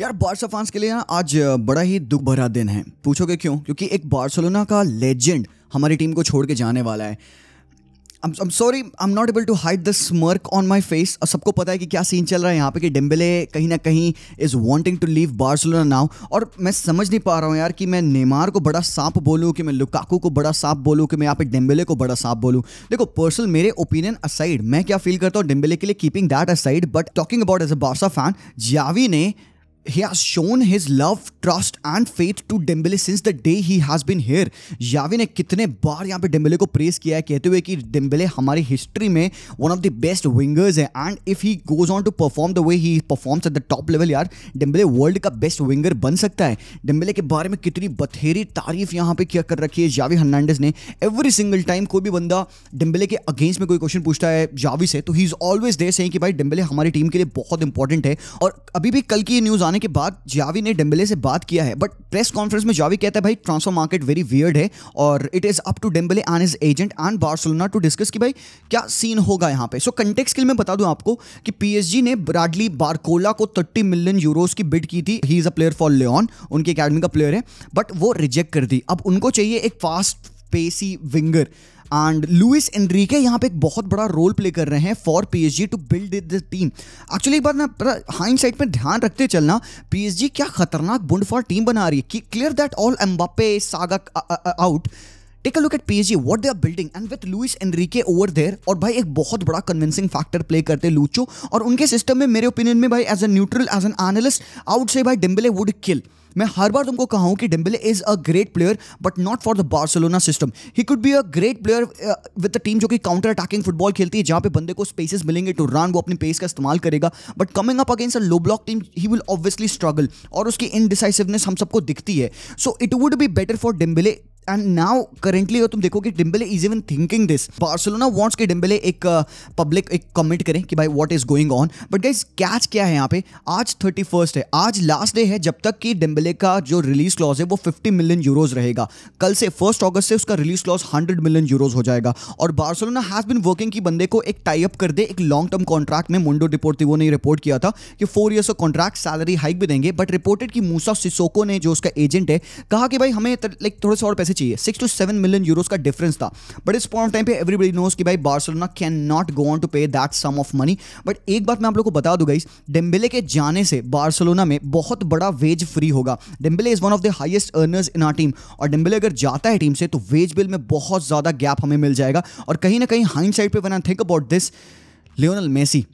यार Barca fans के लिए ना आज बड़ा ही दुख भरा दिन है पूछोगे क्यों क्योंकि एक बार्सोलोना का लेजेंड हमारी टीम को छोड़ के जाने वाला है sorry I am not able to hide the smirk on my face और सबको पता है कि क्या सीन चल रहा है यहाँ पे कि डिम्बले कहीं ना कहीं is wanting to leave Barcelona now और मैं समझ नहीं पा रहा हूँ यार कि मैं नेमार को बड़ा सांप बोलूँ कि मैं लुकाकू को बड़ा सांप बोलूँ कि मैं यहाँ पे डिम्बले को बड़ा सांप बोलूँ देखो पर्सनल मेरे ओपिनियन असाइड मैं क्या फील करता हूँ डिम्बले के लिए keeping that aside but talking about as a Barca fan Xavi ने he has shown his love, trust and faith to Dembele since the day he has been here. यावी ने कितने बार यहाँ पे डेम्बेले को प्रेस किया है कहते हुए कि डेम्बेले हमारी हिस्ट्री में one of the best wingers है and if he goes on to perform the way he performs at the top level यार डेम्बेले वर्ल्ड का बेस्ट विंगर बन सकता है डेम्बेले के बारे में कितनी बथेरी तारीफ यहाँ पे किया कर रखी है जावी हर्नांडेस ने एवरी सिंगल टाइम कोई भी बंदा डेम्बेले के अगेंस्ट में कोई क्वेश्चन पूछता है जावी से तो ही इज ऑलवेज देर से कि भाई डेम्बेले हमारी टीम के लिए बहुत इंपॉर्टेंट है और अभी भी कल की न्यूज़ आने आने के बाद जावी ने डेम्बले से बात किया है बट प्रेस कॉन्फ्रेंस में जावी कहता है भाई ट्रांसफर मार्केट वेरी वियर्ड है और it is up to Dembele and is agent and Barcelona to discuss कि भाई क्या सीन होगा यहाँ पे सो कंटेक्स के लिए मैं बता दूँ आपको कि पीएसजी ने ब्राडली बारकोला को थर्टी मिलियन यूरोज की बिड की थी he is a player for Lens उनकी अकेडमी का प्लेयर है बट वो रिजेक्ट कर दी अब उनको चाहिए एक fast pacy winger and Luis Enrique यहाँ पे एक बहुत बड़ा रोल प्ले कर रहे हैं for G to build the team actually एक बार ना हाइंड साइड में ध्यान रखते चलना जी क्या खतरनाक बुंड फॉर टीम बना रही है clear that all Mbappe saga out take a look at G what they are building and with Luis Enrique over there और भाई एक बहुत बड़ा कन्विंसिंग फैक्टर प्ले करते लूचो और उनके सिस्टम में मेरे ओपिनियन में भाई as a neutral as an analyst out से भाई डिम्बले वुड किल मैं हर बार तुमको कहा हूं कि Dembele is a great player but not for the Barcelona system he could be a great player with a team जो कि काउंटर अटैकिंग फुटबॉल खेलती है जहां पे बंदे को स्पेसेस मिलेंगे टू रन वो अपने पेस का इस्तेमाल करेगा but coming up against a low block team he will obviously struggle और उसकी इनडिसाइसिवनेस हम सबको दिखती है so it would be better for Dembele and now currently अगर तुम देखो कि Dembele is even thinking this Barcelona wants के डिम्बले एक पब्लिक uh, एक कमेंट करें कि भाई what is going on but guys catch क्या है यहाँ पे आज थर्टी फर्स्ट है आज लास्ट डे है जब तक कि डिम्बले का जो रिलीज क्लॉज है वो फिफ्टी मिलियन यूरोज रहेगा कल से फर्स्ट ऑगस्ट से उसका release clause hundred million euros हो जाएगा और बार्सिलोना हैज बिन वर्किंग की बंदे को एक टाई अप कर दे एक लॉन्ग टर्म कॉन्ट्रैक्ट में मुंडो थी वो ने रिपोर्ट किया था कि फोर ईयर्स का कॉन्ट्रैक्ट सैलरी हाइक भी देंगे बट रिपोर्टेड कि मूसा सिसोको ने जो उसका एजेंट है कहा कि भाई हमें लाइक थोड़े से और पैसे से चाहिए six to seven million euros का डिफरेंस था बट इस पॉइंट टाइम पे एवरीबडी नोज कि भाई Barcelona can not go on to pay that sum of money but एक बात मैं आप लोग को बता दूंगा इस डेम्बेले के जाने से बार्सिलोना में बहुत बड़ा वेज फ्री होगा Dembele is one of the highest earners in our team और डेम्बेले अगर जाता है टीम से तो वेज बिल में बहुत ज़्यादा गैप हमें मिल जाएगा और कहीं ना कहीं हाइंड साइड पर one I think about this Lionel Messi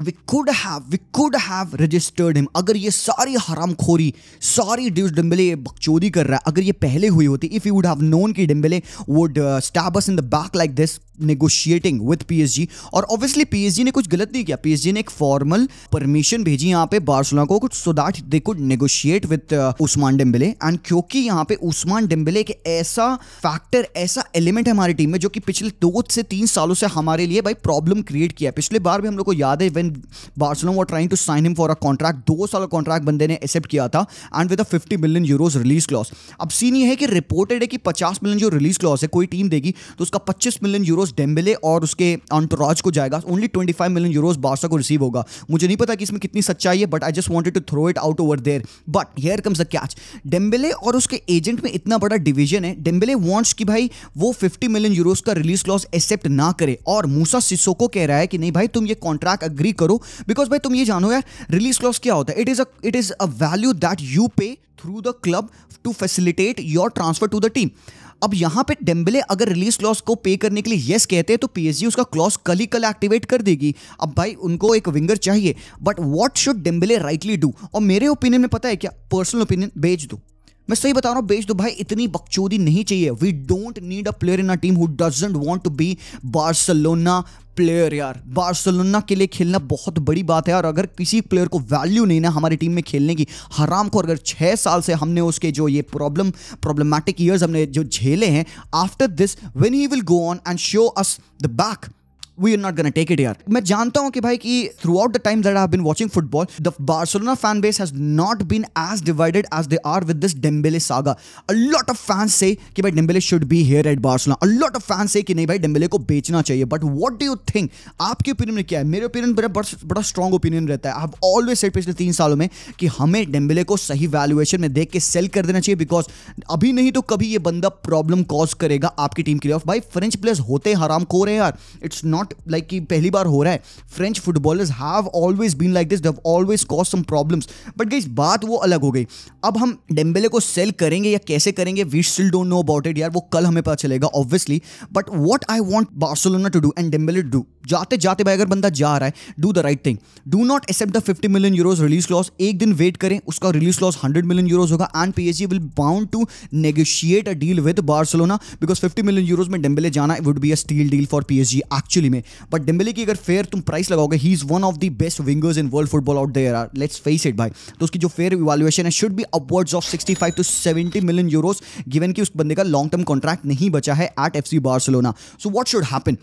we could have we could have registered him अगर ये सारी हराम खोरी सारी ड्यूज डिम्बले बकचोदी कर रहा है अगर ये पहले हुई होती if you would have known की Dembele would stab us in the back like this negotiating with G और ऑब्वियसली पी जी ने कुछ गलत नहीं किया पी जी ने एक फॉर्मल परमिशन भेजी यहाँ पे बार्सलोना को कुछ so that they could negotiate with Ousmane Dembele and क्योंकि यहाँ पे उस्मान डिम्बले एक ऐसा फैक्टर ऐसा एलिमेंट है हमारी टीम में जो कि पिछले दो से तीन सालों से हमारे लिए भाई प्रॉब्लम क्रिएट किया है पिछले बार भी हम लोग को याद है when Barcelona were trying to sign him for a contract दो साल कॉन्ट्रैक्ट बंदे ने एक्सेप्ट किया था and with a fifty million euros release clause अब सीन ये है कि रिपोर्टेड है कि पचास मिलियन जो रिलीज क्लॉस है कोई टीम देगी तो उसका पच्चीस मिलियन यूरोज डेम्बेले और उसके ऑनटराज को जाएगा only twenty five million euros Barca को रिसीव होगा मुझे नहीं पता कि इसमें कितनी सच्चाई है but I just wanted to throw it out over there but here comes the catch Dembele और उसके एजेंट में इतना बड़ा डिवीजन है डेम्बेले वॉन्ट्स कि भाई वो 50 मिलियन यूरोस का रिलीज क्लॉज एक्सेप्ट ना करे और मूसा सिसोको कह रहा है कि नहीं भाई तुम ये कॉन्ट्रैक्ट अग्री भी करो बिकॉज भाई तुम ये जानो यार रिलीज क्लॉज क्या होता है it is a it is a value that you pay through the club to facilitate your transfer to the team अब यहां पे डेम्बले अगर रिलीज क्लॉज को पे करने के लिए येस कहते हैं तो पीएसजी उसका क्लॉज कल ही कल एक्टिवेट कर देगी अब भाई उनको एक विंगर चाहिए but what should Dembele rightly do और मेरे ओपिनियन में पता है क्या पर्सनल ओपिनियन भेज दो मैं सही बता रहा हूँ बेच दो भाई इतनी बकचोदी नहीं चाहिए we don't need a player in a team who doesn't want to be Barcelona player यार बार्सलोना के लिए खेलना बहुत बड़ी बात है और अगर किसी प्लेयर को वैल्यू नहीं ना हमारी टीम में खेलने की हराम को अगर छः साल से हमने उसके जो ये प्रॉब्लम प्रॉब्लमैटिक ईयर्स हमने जो झेले हैं after this when he will go on and show us the back we are not gonna take it यार मैं जानता हूँ कि भाई की throughout the time that I been watching football the Barcelona fan base has not been as divided as they are with this Dembele saga a lot of fans से कि भाई Dembele should be here at Barcelona a lot of fans से कि नहीं भाई Dembele को बेचना चाहिए but what do you think आपके ओपिनियन में क्या है मेरे ओपिनियन बड़ा बड़ा स्ट्रॉन्ग ओपिनियन रहता है आई हैव ऑलवेज सेट पिछले तीन सालों में कि हमें डेम्बेले को सही वैल्यूएशन में देख के सेल कर देना चाहिए बिकॉज अभी नहीं तो कभी ये बंदा प्रॉब्लम कॉज करेगा आपकी टीम के लिए और भाई फ्रेंच प्लेयर्स होते हराम खोर है यार इट्स नॉट नॉट लाइक कि पहली बार हो रहा है French footballers have always been like this have always cause some problems but गई बात वो अलग हो गई अब हम डेम्बेले को सेल करेंगे या कैसे करेंगे we still don't know about it यार वो कल हमें पता चलेगा obviously but what I want Barcelona to do and Dembele to do जाते जाते भाई अगर बंदा जा रहा है do the right thing do not accept the 50 million euros release clause एक दिन वेट करें उसका रिलीज लॉस 100 मिलियन यूरोज होगा and P H will bound to negotiate a deal with Barcelona because 50 million euros में Dembele जाना would be a steal deal for P H actually में but Dembele की अगर fair तुम price लगाओगे he is one of the best wingers in world football out there are let's face it भाई तो उसकी जो फेयर इवैल्यूएशन है should be upwards of sixty five to seventy million euros given कि उस बंदे का लॉन्ग टर्म कॉन्ट्रैक्ट नहीं बचा है at F C Barcelona so what should happen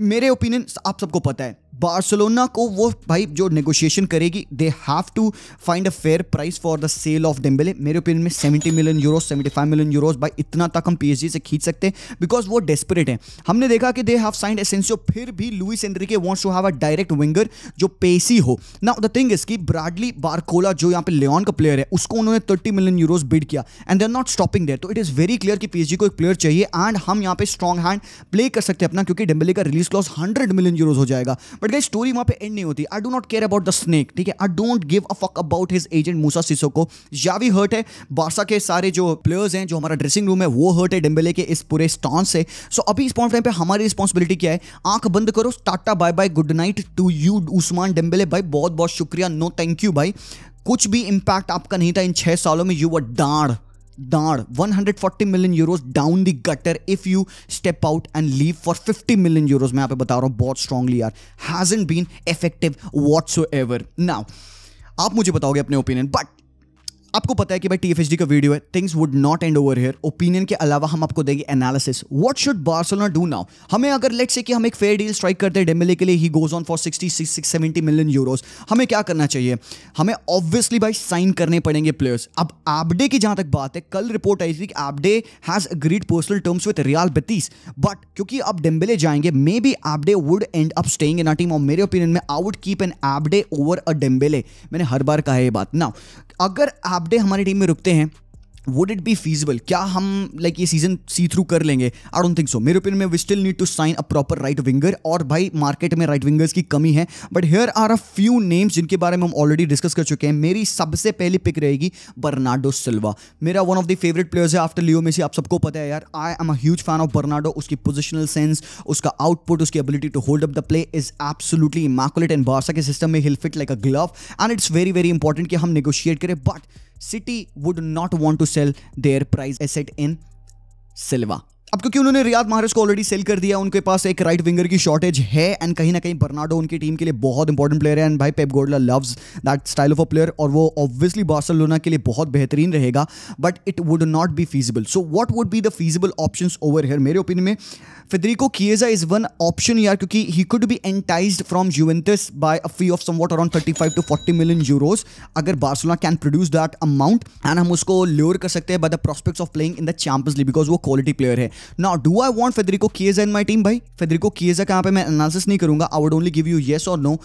मेरे ओपिनियन आप सबको पता है बार्सलोना को वो भाई जो नेगोशिएशन करेगी they have to find a fair price for the sale of Dembele मेरे ओपिनियन में 70 मिलियन यूरो 75 मिलियन यूरो भाई इतना तक हम पी से खींच सकते हैं बिकॉज वो डेस्परेट हैं हमने देखा कि दे हैव साइंड एसेंसियो फिर भी लुइस के wants to have a direct winger जो पेसी हो नाउ द थिंग इज की ब्राडली बारकोला जो यहाँ पे लेन का प्लेयर है उसको उन्होंने थर्टी मिलियन यूरोज बिड किया and they are not stopping there तो इट इज़ वेरी क्लियर कि पी को एक प्लेयर चाहिए एंड हम यहाँ पे स्ट्रॉन्ग हैंड प्ले कर सकते हैं अपना क्योंकि डेम्बेले का release clause hundred million euros हो जाएगा बट गाइस स्टोरी वहां पे एंड नहीं होती I do not care about the snake ठीक है I don't give a fuck about his agent Moussa Sissoko या भी हर्ट है बारसा के सारे जो प्लेयर्स हैं जो हमारा ड्रेसिंग रूम है वो हर्ट है डेम्बेले के इस पूरे स्टॉन्स से सो so, अभी इस पॉइंट टाइम पे हमारी रिस्पॉन्सिबिलिटी क्या है आंख बंद करो tata bye bye good night to you Ousmane Dembele भाई बहुत बहुत शुक्रिया नो थैंक यू भाई कुछ भी इंपैक्ट आपका नहीं था इन छह सालों में यू वर डाड़ darn 140 million euros down the gutter if you step out and leave for 50 million euros मैं आप पे बता रहा हूँ बहुत स्ट्रांगली यार hasn't been effective whatsoever now आप मुझे बताओगे अपने ओपिनियन बट आपको पता है कि भाई टी का वीडियो है things would not end over here opinion के अलावा हम आपको देंगे analysis what should Barcelona do now हमें अगर लेट से कि हम एक फेयर डील स्ट्राइक करते हैं डेमिले के लिए he goes on for sixty six seventy million euros हमें क्या करना चाहिए हमें ऑब्वियसली भाई साइन करने पड़ेंगे प्लेयर्स अब आपडे की जहां तक बात है कल रिपोर्ट आई थी कि Abde has agreed personal terms with Real Betis but क्योंकि अब डेम्बेले जाएंगे maybe Abde would end up staying in our team और मेरे ओपिनियन में I would keep an Abde over a Dembele मैंने हर बार कहा यह बात ना अगर आप हाफ डे हमारी टीम में रुकते हैं वुड इट बी फीजिबल क्या हम लाइक ये सीजन सी थ्रू कर लेंगे आई डोंट थिंक सो मेरे ओपिनियन में we still need to sign a proper right winger और भाई मार्केट में राइट विंगर्स की कमी है but there are a few names जिनके बारे में हम ऑलरेडी डिस्कस कर चुके हैं मेरी सबसे पहली पिक रहेगी बर्नाडो सिल्वा मेरा one of the favourite players है आफ्टर लियो में आप सबको पता है यार I am a huge fan of Bernardo उसकी पोजिशनल सेंस उसका आउटपुट उसकी ability to hold up the play is absolutely immaculate and Barca के सिस्टम में he'll fit like a glove and it's very very important कि हम negotiate करें but City would not want to sell their prize asset in Silva. अब क्योंकि उन्होंने Riyad Mahrez को already sell कर दिया उनके पास एक राइट विंगर की शॉर्टेज है एंड कहीं ना कहीं बर्नाडो उनकी टीम के लिए बहुत इंपॉर्टेंट प्लेयर है एंड भाई Pep Guardiola loves that style of a player और वो ऑब्वियसली बार्सलोना के लिए बहुत बेहतरीन रहेगा but it would not be feasible so what would be the feasible option over here मेरे ओपिनियन में Federico Chiesa is one option यार क्योंकि he could be enticed from Juventus by a fee of somewhat around thirty five to forty million euros अगर Barcelona can produce that amount and हम उसको lure कर सकते हैं by the prospects of playing in the Champions League because वो quality player है now do I want Federico Chiesa in my team भाई Federico Chiesa कहाँ पे मैं एनालिसिस नहीं करूंगा I would only give you yes और no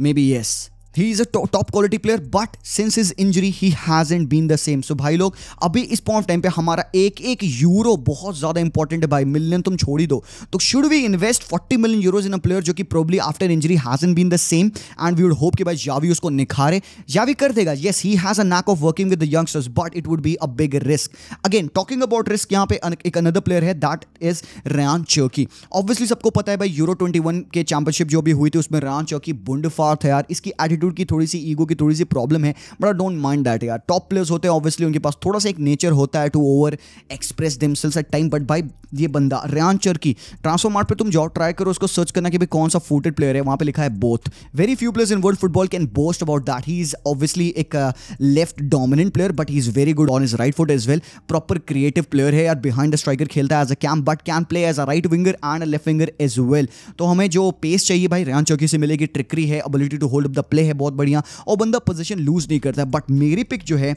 maybe yes he is a top quality player but since his injury he hasn't been the same so भाई लोग अभी इस पॉइंट टाइम पे हमारा एक एक यूरो बहुत ज्यादा इंपॉर्टेंट है भाई मिलियन तुम छोड़ ही दो तो should we invest 40 million euros in a player जो कि probably after injury hasn't been the same and we would hope कि भाई जावी उसको निखारे जावी कर देगा yes he has a knack of working with the youngsters but it would be a big risk again talking about risk यहाँ पे एक another player है that is Rayan Cherki obviously सबको पता है भाई यूरो ट्वेंटी के चैंपियनशिप जो भी हुई थी उसमें रयान चौकी बुंडफार था यार इसकी एटीट्यूड एटीट्यूड की थोड़ी सी ईगो की थोड़ी सी प्रॉब्लम है but I don't mind that यार टॉप प्लेयर्स होते हैं ऑब्वियसली उनके पास थोड़ा सा एक नेचर होता है to over express themselves at time but भाई ये बंदा रियान चर्की ट्रांसफर मार्ट पर तुम जॉब ट्राई करो उसको सर्च करना कि भाई कौन सा फूटेड प्लेयर है वहाँ पर लिखा है both very few players in world football can boast about that he is obviously एक left dominant player but he is very good on his right foot is well proper creative player है यार behind the striker खेलता है as a CAM but can play as a right winger and a left winger as well तो हमें जो pace चाहिए भाई रियान चौकी से मिलेगी ट्रिकरी है ability to hold up the play है बहुत बढ़िया और बंदा पोजिशन लूज नहीं करता बट मेरी पिक जो है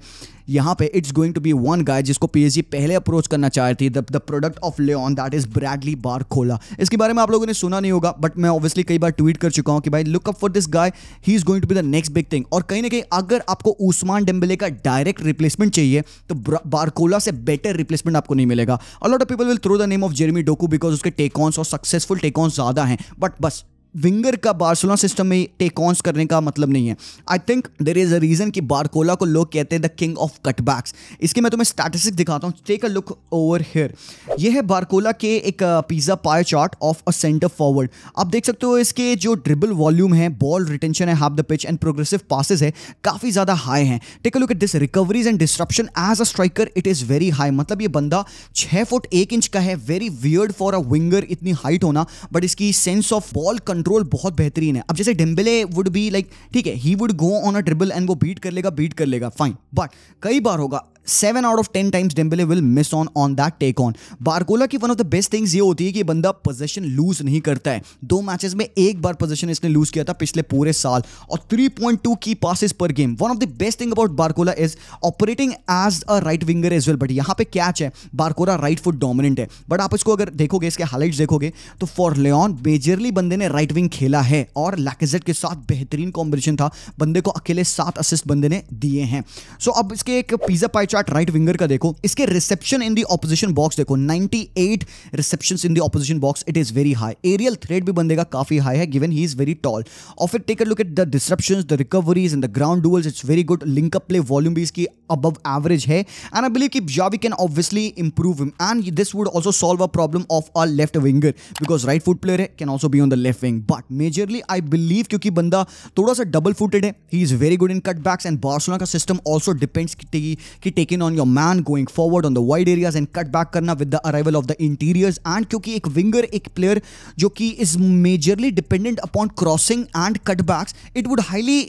यहाँ पे it's going to be one guy जिसको पी पहले अप्रोच करना चाह रही थी the product of Lyon that is Bradley Barcola इसके बारे में आप लोगों ने सुना नहीं होगा बट मैं ऑब्वियसली कई बार ट्वीट कर चुका हूँ कि भाई look up for this guy he is going to be the next big thing और कहीं ना कहीं अगर आपको उस्मान डेम्बले का डायरेक्ट रिप्लेसमेंट चाहिए तो बारकोला से बेटर रिप्लेसमेंट आपको नहीं मिलेगा a lot of people will throw the name of Jeremy Doku because उसके टेकऑन्स और सक्सेसफुल टेकऑन्स ज़्यादा हैं बट बस विंगर का बार्सोलोना सिस्टम में टेक ऑन्स करने का मतलब नहीं है I think there is a reason कि बारकोला को लोग कहते हैं द किंग ऑफ कटबैक्स इसके मैं तुम्हें स्टैटिस्टिक दिखाता हूँ take a look over here यह है बारकोला के एक pizza pie chart of a centre forward आप देख सकते हो इसके जो ड्रिबल वॉल्यूम है बॉल रिटेंशन है half the pitch and progressive passes है काफ़ी ज़्यादा हाई है take a look at this recoveries and disruption as a striker it is very high मतलब ये बंदा छह फुट एक इंच का है very weird for a winger इतनी हाइट होना बट इसकी sense of ball control control बहुत बेहतरीन है अब जैसे डिम्बले वुड बी लाइक ठीक है he would go on a dribble and वो बीट कर लेगा बीट कर लेगा फाइन बट कई बार होगा seven out of ten times Dembele will miss on on that take on Barcola की one of the best things ये होती है कि बंदा पोजेशन लूज नहीं करता है दो मैचेस में एक बार पोजेशन इसने लूज किया था पिछले पूरे साल और थ्री पॉइंट टू की passes per game one of the best thing about Barcola is operating as a right winger as well but यहाँ पे कैच है बारकोला राइट फुट डोमिनेंट है बट आप इसको अगर देखोगे इसके हाईलाइट्स देखोगे तो फॉर लेन मेजरली बंदे ने राइट विंग खेला है और लैकेजेट के साथ बेहतरीन कॉम्बिनेशन था बंदे को अकेले सात असिस्ट बंदे ने दिए हैं सो so, अब इसके एक pizza pie chart right winger का देखो इसके reception in the opposition box देखो 98 eight reception in the opposition box it is very high aerial threat भी बंदेगा काफी हाई है given he is very tall और फिर take look at the disruption the recoveries in the ground duels it's very good link play volume भी इसकी above average है एंड आई बिलीव की जॉबी can obviously improve him and this would also solve a problem of a left winger because right foot player है can also be on the left wing but majorly I believe क्योंकि बंदा थोड़ा सा double footed है he is very good in cut backs and Barcelona का system also depends की take taken on your man going forward on the wide areas and cut back करना with the arrival of the interiors and क्योंकि एक winger एक player जो कि is majorly dependent upon crossing and cut backs it would highly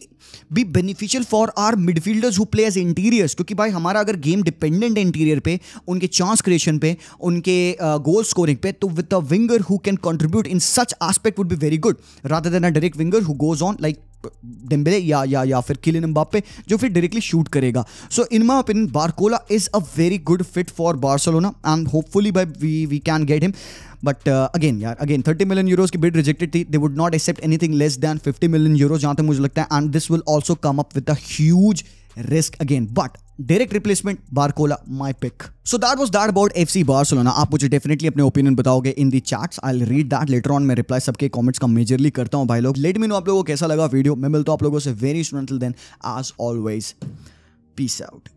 be beneficial for our midfielders who play as interiors क्योंकि भाई हमारा अगर गेम डिपेंडेंट है इंटीरियर पे उनके चांस क्रिएशन पे उनके गोल स्कोरिंग पे तो with a winger who can contribute in such aspect would be very good rather than a direct winger who goes on like Dembele या या या फिर किलिन पे जो फिर डायरेक्टली शूट करेगा so in my opinion Barcola is a very good fit for Barcelona and hopefully by we we can get him but again यार again thirty million euros की बिड रिजेक्टेड थी they would not accept anything less than fifty million euros जहां तक मुझे लगता है and this will also come up with a risk again but direct replacement Barcola my pick so that was that about F C Barcelona आप मुझे definitely अपने opinion बताओगे in the charts I read that later on मैं reply सबके comments का majorly करता हूँ भाई लोग लेट मी नो आप लोगों को कैसा लगा वीडियो मैं मिलता हूं आप लोगों से very student then as always peace out